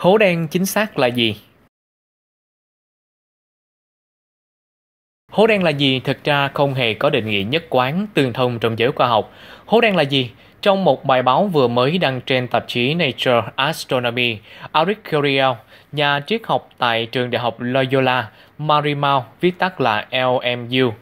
hố đen chính xác là gì hố đen là gì thực ra không hề có định nghĩa nhất quán tương thông trong giới khoa học hố đen là gì trong một bài báo vừa mới đăng trên tạp chí Nature Astronomy, Eric Curiel, nhà triết học tại trường đại học Loyola Marymount, viết tắt là LMU,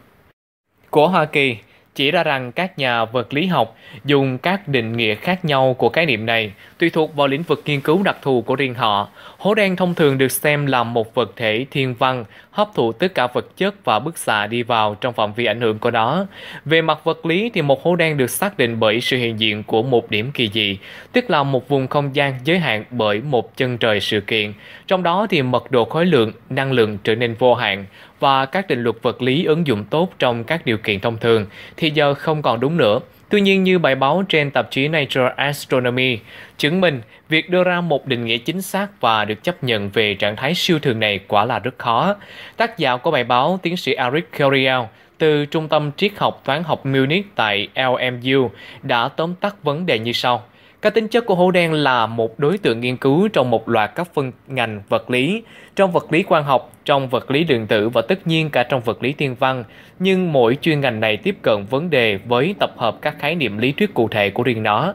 của Hoa Kỳ, chỉ ra rằng các nhà vật lý học dùng các định nghĩa khác nhau của khái niệm này tùy thuộc vào lĩnh vực nghiên cứu đặc thù của riêng họ. Hố đen thông thường được xem là một vật thể thiên văn hấp thụ tất cả vật chất và bức xạ đi vào trong phạm vi ảnh hưởng của nó. Về mặt vật lý thì một hố đen được xác định bởi sự hiện diện của một điểm kỳ dị, tức là một vùng không gian giới hạn bởi một chân trời sự kiện. Trong đó thì mật độ khối lượng, năng lượng trở nên vô hạn và các định luật vật lý ứng dụng tốt trong các điều kiện thông thường thì thì giờ không còn đúng nữa. Tuy nhiên như bài báo trên tạp chí Nature Astronomy chứng minh, việc đưa ra một định nghĩa chính xác và được chấp nhận về trạng thái siêu thường này quả là rất khó. Tác giả của bài báo, tiến sĩ Eric Curiel, từ Trung tâm Triết học Toán học Munich tại LMU đã tóm tắt vấn đề như sau – các tính chất của hố đen là một đối tượng nghiên cứu trong một loạt các phân ngành vật lý, trong vật lý quang học, trong vật lý lượng tử và tất nhiên cả trong vật lý thiên văn, nhưng mỗi chuyên ngành này tiếp cận vấn đề với tập hợp các khái niệm lý thuyết cụ thể của riêng nó.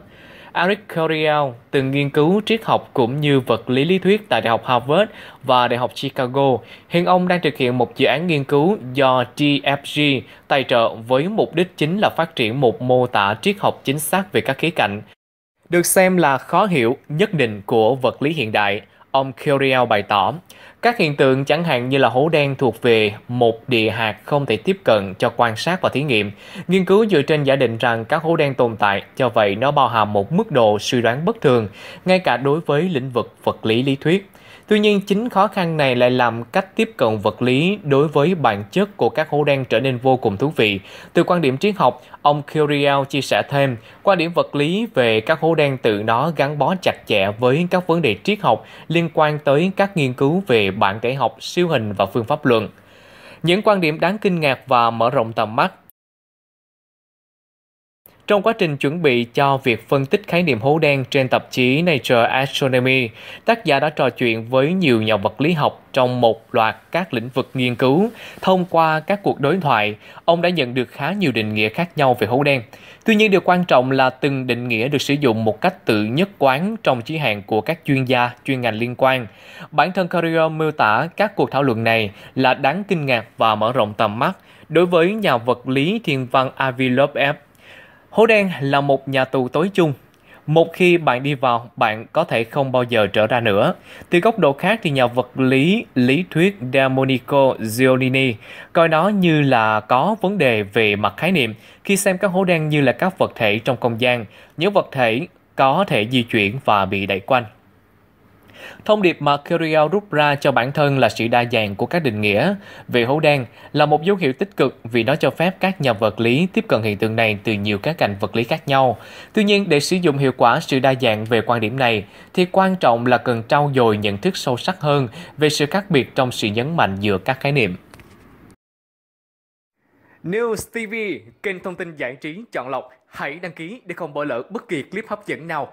Eric Coriel từng nghiên cứu triết học cũng như vật lý lý thuyết tại Đại học Harvard và Đại học Chicago. Hiện ông đang thực hiện một dự án nghiên cứu do DFG tài trợ với mục đích chính là phát triển một mô tả triết học chính xác về các khía cạnh được xem là khó hiểu nhất định của vật lý hiện đại, ông Curiel bày tỏ. Các hiện tượng chẳng hạn như là hố đen thuộc về một địa hạt không thể tiếp cận cho quan sát và thí nghiệm. Nghiên cứu dựa trên giả định rằng các hố đen tồn tại, cho vậy nó bao hàm một mức độ suy đoán bất thường, ngay cả đối với lĩnh vực vật lý lý thuyết. Tuy nhiên, chính khó khăn này lại làm cách tiếp cận vật lý đối với bản chất của các hố đen trở nên vô cùng thú vị. Từ quan điểm triết học, ông Curiel chia sẻ thêm, quan điểm vật lý về các hố đen tự nó gắn bó chặt chẽ với các vấn đề triết học liên quan tới các nghiên cứu về bạn kể học siêu hình và phương pháp luận. Những quan điểm đáng kinh ngạc và mở rộng tầm mắt trong quá trình chuẩn bị cho việc phân tích khái niệm hố đen trên tạp chí Nature Astronomy, tác giả đã trò chuyện với nhiều nhà vật lý học trong một loạt các lĩnh vực nghiên cứu. Thông qua các cuộc đối thoại, ông đã nhận được khá nhiều định nghĩa khác nhau về hố đen. Tuy nhiên, điều quan trọng là từng định nghĩa được sử dụng một cách tự nhất quán trong giới hạn của các chuyên gia, chuyên ngành liên quan. Bản thân Carrier miêu tả các cuộc thảo luận này là đáng kinh ngạc và mở rộng tầm mắt đối với nhà vật lý thiên văn Avi Loeb Hố đen là một nhà tù tối chung. Một khi bạn đi vào, bạn có thể không bao giờ trở ra nữa. Từ góc độ khác thì nhà vật lý lý thuyết Domenico Giolini coi nó như là có vấn đề về mặt khái niệm khi xem các hố đen như là các vật thể trong không gian, những vật thể có thể di chuyển và bị đẩy quanh. Thông điệp mà Kyriel rút ra cho bản thân là sự đa dạng của các định nghĩa về hố đen là một dấu hiệu tích cực vì nó cho phép các nhà vật lý tiếp cận hiện tượng này từ nhiều các cạnh vật lý khác nhau. Tuy nhiên, để sử dụng hiệu quả sự đa dạng về quan điểm này thì quan trọng là cần trau dồi nhận thức sâu sắc hơn về sự khác biệt trong sự nhấn mạnh giữa các khái niệm. News TV, kênh thông tin giải trí chọn lọc. Hãy đăng ký để không bỏ lỡ bất kỳ clip hấp dẫn nào.